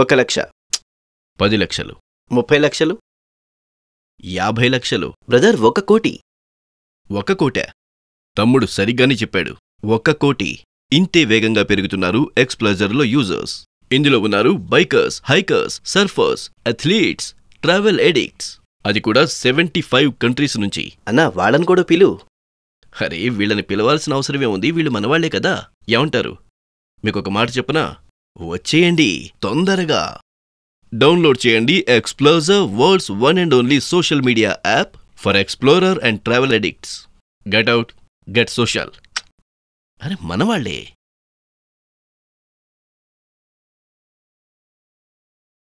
ఒక లక్ష పది లక్షలు ముప్పై లక్షలు యాభై లక్షలు బ్రదర్ ఒక కోటి ఒక కోట తమ్ముడు సరిగ్గానే చెప్పాడు ఒక కోటి ఇంతే వేగంగా పెరుగుతున్నారు ఎక్స్ప్లెజర్లో యూజర్స్ ఇందులో ఉన్నారు bikers hikers surfers athletes travel addicts అది కూడా సెవెంటీ ఫైవ్ కంట్రీస్ నుంచి అన్నా వాళ్ళని కూడా పిలు అరే వీళ్ళని పిలవాల్సిన అవసరమే ఉంది వీళ్ళు మనవాళ్లే కదా ఏమంటారు మీకొక మాట చెప్పనా వచ్చేయండి తొందరగా డౌన్లోడ్ చేయండి Explosure world's one and only social media app for explorer and travel addicts get out get social అరే మనవాళ్లే